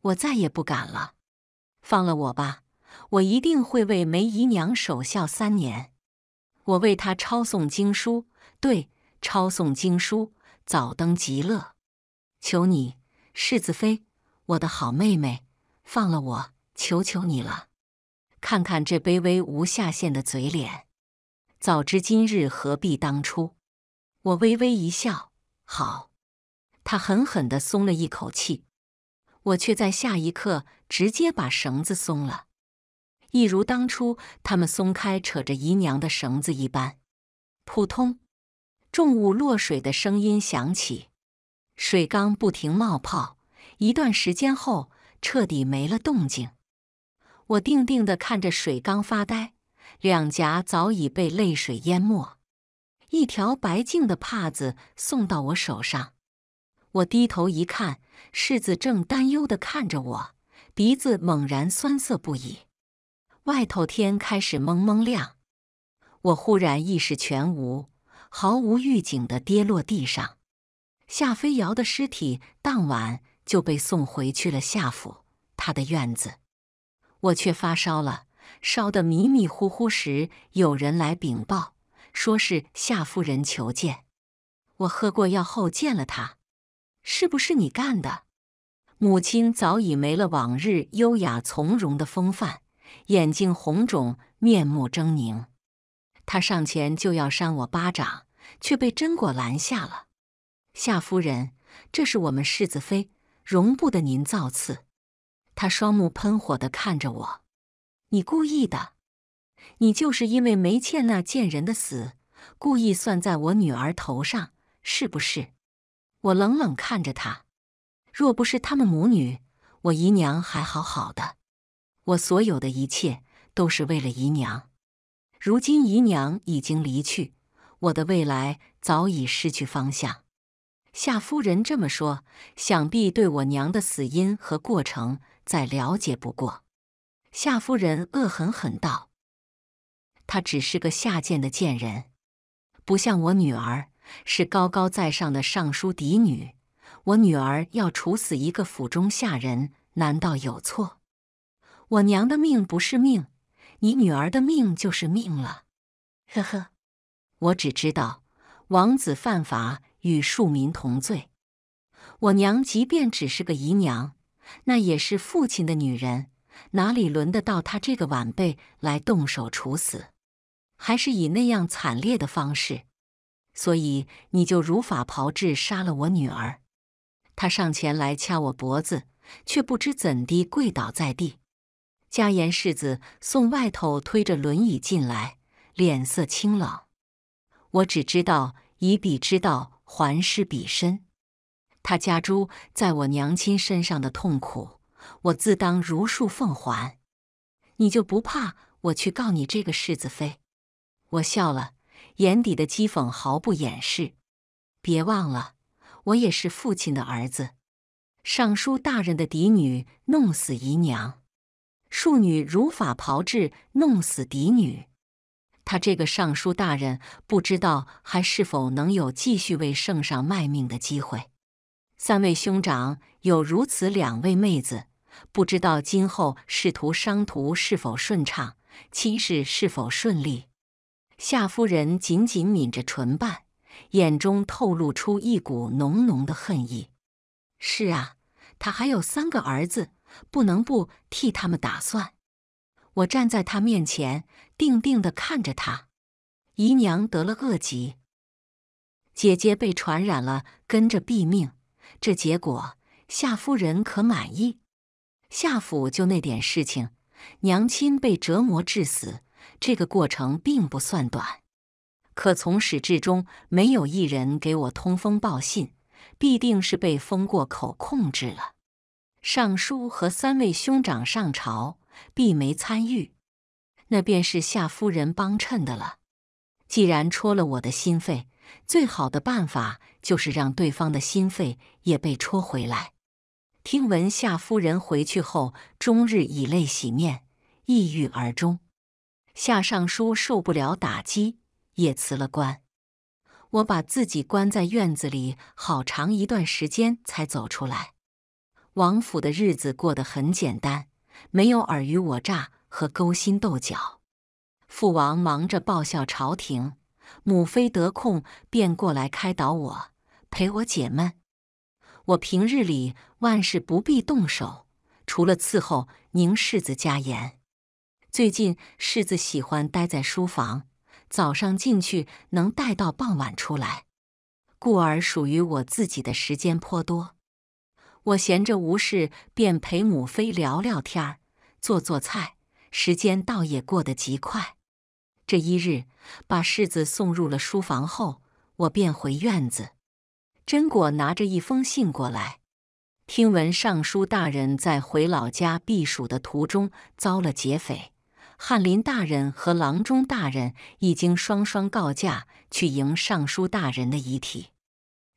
A: 我再也不敢了。放了我吧，我一定会为梅姨娘守孝三年。我为他抄送经书，对，抄送经书，早登极乐。求你。世子妃，我的好妹妹，放了我，求求你了！看看这卑微无下限的嘴脸，早知今日何必当初？我微微一笑，好。他狠狠的松了一口气，我却在下一刻直接把绳子松了，一如当初他们松开扯着姨娘的绳子一般。扑通，重物落水的声音响起。水缸不停冒泡，一段时间后彻底没了动静。我定定地看着水缸发呆，两颊早已被泪水淹没。一条白净的帕子送到我手上，我低头一看，世子正担忧地看着我，鼻子猛然酸涩不已。外头天开始蒙蒙亮，我忽然意识全无，毫无预警地跌落地上。夏飞瑶的尸体当晚就被送回去了夏府他的院子，我却发烧了，烧得迷迷糊糊时，有人来禀报，说是夏夫人求见。我喝过药后见了他，是不是你干的？母亲早已没了往日优雅从容的风范，眼睛红肿，面目狰狞。他上前就要扇我巴掌，却被真果拦下了。夏夫人，这是我们世子妃，容不得您造次。他双目喷火的看着我，你故意的，你就是因为梅倩那贱人的死，故意算在我女儿头上，是不是？我冷冷看着他。若不是他们母女，我姨娘还好好的。我所有的一切都是为了姨娘。如今姨娘已经离去，我的未来早已失去方向。夏夫人这么说，想必对我娘的死因和过程再了解不过。夏夫人恶狠狠道：“她只是个下贱的贱人，不像我女儿，是高高在上的尚书嫡女。我女儿要处死一个府中下人，难道有错？我娘的命不是命，你女儿的命就是命了。呵呵，我只知道王子犯法。”与庶民同罪。我娘即便只是个姨娘，那也是父亲的女人，哪里轮得到她这个晚辈来动手处死？还是以那样惨烈的方式。所以你就如法炮制，杀了我女儿。他上前来掐我脖子，却不知怎地跪倒在地。嘉言世子送外头推着轮椅进来，脸色清冷。我只知道以彼之道。还施彼身，他家诸在我娘亲身上的痛苦，我自当如数奉还。你就不怕我去告你这个世子妃？我笑了，眼底的讥讽毫不掩饰。别忘了，我也是父亲的儿子，尚书大人的嫡女，弄死姨娘，庶女如法炮制，弄死嫡女。他这个尚书大人不知道还是否能有继续为圣上卖命的机会。三位兄长有如此两位妹子，不知道今后仕途商途是否顺畅，亲事是否顺利。夏夫人紧紧抿着唇瓣，眼中透露出一股浓浓的恨意。是啊，他还有三个儿子，不能不替他们打算。我站在他面前，定定的看着他。姨娘得了恶疾，姐姐被传染了，跟着毙命。这结果，夏夫人可满意？夏府就那点事情，娘亲被折磨致死，这个过程并不算短。可从始至终，没有一人给我通风报信，必定是被封过口控制了。尚书和三位兄长上朝。必没参与，那便是夏夫人帮衬的了。既然戳了我的心肺，最好的办法就是让对方的心肺也被戳回来。听闻夏夫人回去后，终日以泪洗面，抑郁而终。夏尚书受不了打击，也辞了官。我把自己关在院子里好长一段时间，才走出来。王府的日子过得很简单。没有尔虞我诈和勾心斗角，父王忙着报效朝廷，母妃得空便过来开导我，陪我解闷。我平日里万事不必动手，除了伺候宁世子家严。最近世子喜欢待在书房，早上进去能待到傍晚出来，故而属于我自己的时间颇多。我闲着无事，便陪母妃聊聊天儿，做做菜，时间倒也过得极快。这一日，把世子送入了书房后，我便回院子。真果拿着一封信过来，听闻尚书大人在回老家避暑的途中遭了劫匪，翰林大人和郎中大人已经双双告假去迎尚书大人的遗体。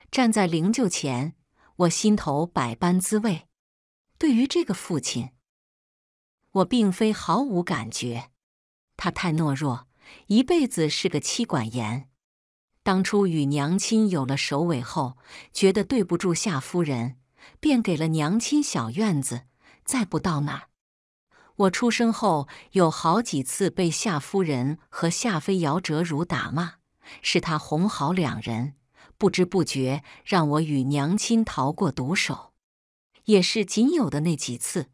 A: 站在灵柩前。我心头百般滋味，对于这个父亲，我并非毫无感觉。他太懦弱，一辈子是个妻管严。当初与娘亲有了首尾后，觉得对不住夏夫人，便给了娘亲小院子，再不到那儿。我出生后，有好几次被夏夫人和夏飞瑶折辱打骂，是他哄好两人。不知不觉，让我与娘亲逃过毒手，也是仅有的那几次，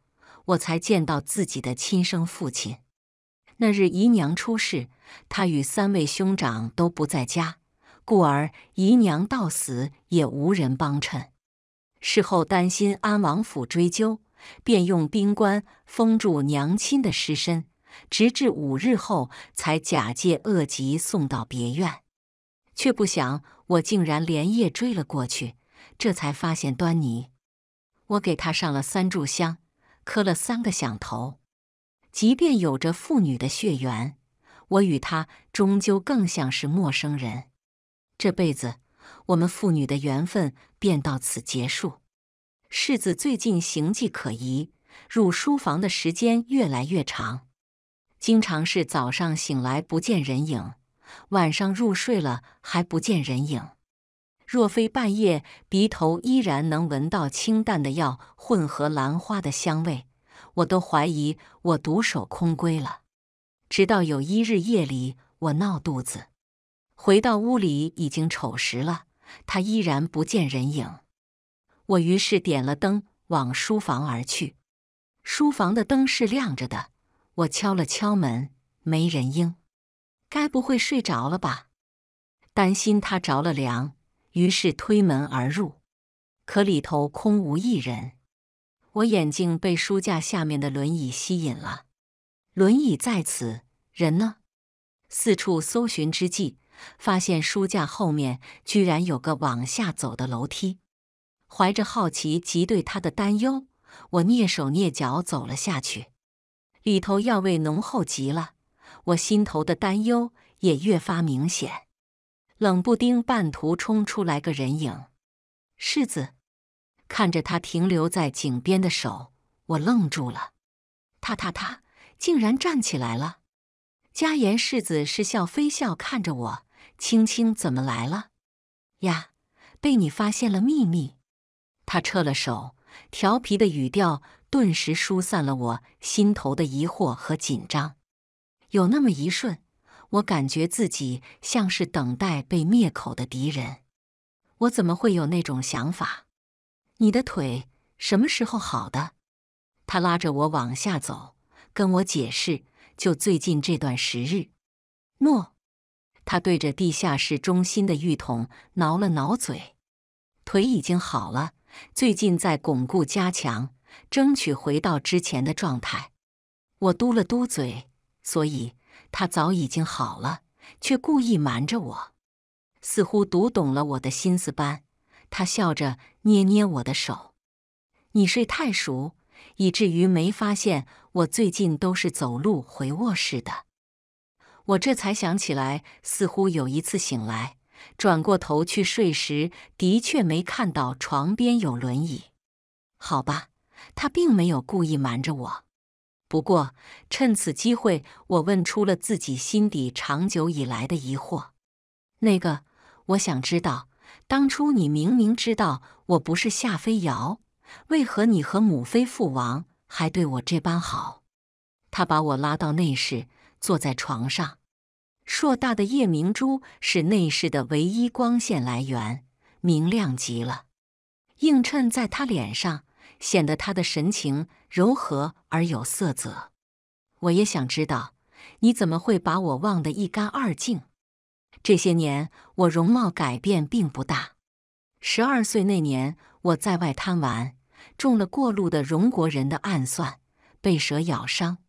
A: 我才见到自己的亲生父亲。那日姨娘出事，他与三位兄长都不在家，故而姨娘到死也无人帮衬。事后担心安王府追究，便用冰棺封住娘亲的尸身，直至五日后才假借恶疾送到别院。却不想我竟然连夜追了过去，这才发现端倪。我给他上了三炷香，磕了三个响头。即便有着父女的血缘，我与他终究更像是陌生人。这辈子，我们父女的缘分便到此结束。世子最近行迹可疑，入书房的时间越来越长，经常是早上醒来不见人影。晚上入睡了还不见人影，若非半夜鼻头依然能闻到清淡的药混合兰花的香味，我都怀疑我独守空闺了。直到有一日夜里，我闹肚子，回到屋里已经丑时了，他依然不见人影。我于是点了灯往书房而去，书房的灯是亮着的，我敲了敲门，没人应。该不会睡着了吧？担心他着了凉，于是推门而入，可里头空无一人。我眼睛被书架下面的轮椅吸引了，轮椅在此，人呢？四处搜寻之际，发现书架后面居然有个往下走的楼梯。怀着好奇及对他的担忧，我蹑手蹑脚走了下去。里头药味浓厚极了。我心头的担忧也越发明显，冷不丁半途冲出来个人影，世子看着他停留在井边的手，我愣住了。他他他，竟然站起来了。嘉言世子是笑非笑看着我，青青怎么来了呀？被你发现了秘密。他撤了手，调皮的语调顿时疏散了我心头的疑惑和紧张。有那么一瞬，我感觉自己像是等待被灭口的敌人。我怎么会有那种想法？你的腿什么时候好的？他拉着我往下走，跟我解释：“就最近这段时日。”喏，他对着地下室中心的浴桶挠了挠嘴，腿已经好了，最近在巩固加强，争取回到之前的状态。我嘟了嘟嘴。所以，他早已经好了，却故意瞒着我。似乎读懂了我的心思般，他笑着捏捏我的手。你睡太熟，以至于没发现我最近都是走路回卧室的。我这才想起来，似乎有一次醒来，转过头去睡时，的确没看到床边有轮椅。好吧，他并没有故意瞒着我。不过，趁此机会，我问出了自己心底长久以来的疑惑。那个，我想知道，当初你明明知道我不是夏飞瑶，为何你和母妃、父王还对我这般好？他把我拉到内室，坐在床上。硕大的夜明珠是内室的唯一光线来源，明亮极了，映衬在他脸上。显得他的神情柔和而有色泽。我也想知道，你怎么会把我忘得一干二净？这些年我容貌改变并不大。十二岁那年，我在外贪玩，中了过路的荣国人的暗算，被蛇咬伤。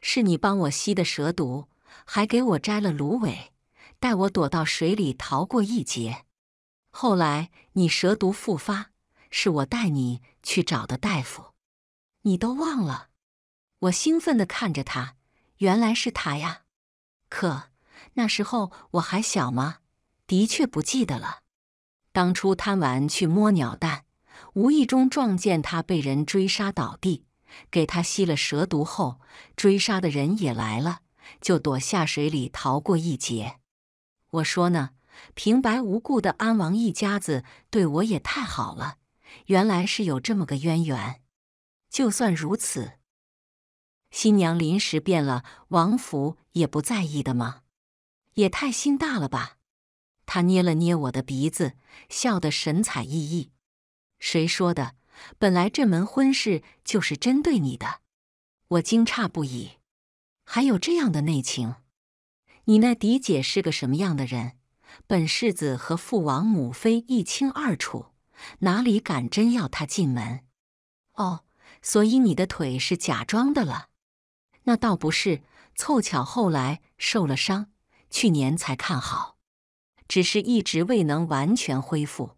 A: 是你帮我吸的蛇毒，还给我摘了芦苇，带我躲到水里逃过一劫。后来你蛇毒复发，是我带你。去找的大夫，你都忘了？我兴奋地看着他，原来是他呀！可那时候我还小吗？的确不记得了。当初贪玩去摸鸟蛋，无意中撞见他被人追杀，倒地给他吸了蛇毒后，追杀的人也来了，就躲下水里逃过一劫。我说呢，平白无故的，安王一家子对我也太好了。原来是有这么个渊源，就算如此，新娘临时变了，王府也不在意的吗？也太心大了吧！他捏了捏我的鼻子，笑得神采奕奕。谁说的？本来这门婚事就是针对你的。我惊诧不已，还有这样的内情？你那嫡姐是个什么样的人？本世子和父王母妃一清二楚。哪里敢真要他进门？哦，所以你的腿是假装的了？那倒不是，凑巧后来受了伤，去年才看好，只是一直未能完全恢复。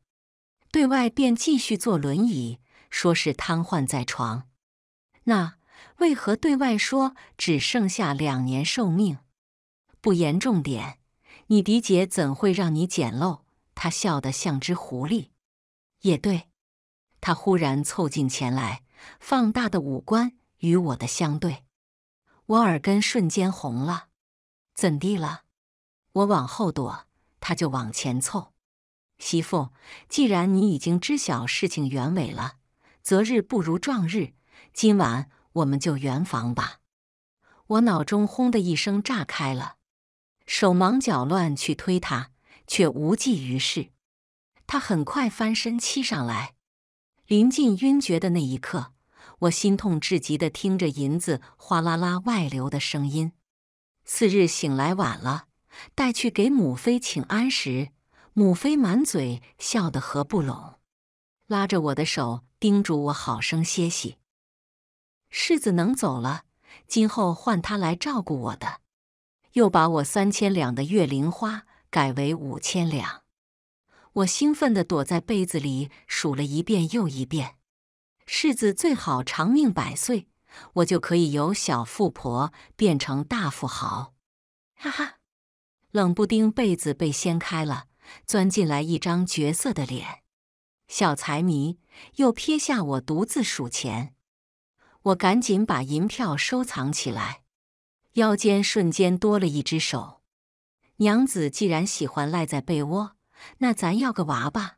A: 对外便继续坐轮椅，说是瘫痪在床。那为何对外说只剩下两年寿命？不严重点，你狄姐怎会让你捡漏？她笑得像只狐狸。也对，他忽然凑近前来，放大的五官与我的相对，我耳根瞬间红了。怎地了？我往后躲，他就往前凑。媳妇，既然你已经知晓事情原委了，择日不如撞日，今晚我们就圆房吧。我脑中轰的一声炸开了，手忙脚乱去推他，却无济于事。他很快翻身骑上来，临近晕厥的那一刻，我心痛至极的听着银子哗啦啦外流的声音。次日醒来晚了，带去给母妃请安时，母妃满嘴笑得合不拢，拉着我的手叮嘱我好生歇息。世子能走了，今后换他来照顾我的，又把我三千两的月灵花改为五千两。我兴奋地躲在被子里数了一遍又一遍，世子最好长命百岁，我就可以由小富婆变成大富豪。哈哈！冷不丁被子被掀开了，钻进来一张绝色的脸。小财迷又撇下我独自数钱，我赶紧把银票收藏起来，腰间瞬间多了一只手。娘子既然喜欢赖在被窝。那咱要个娃吧。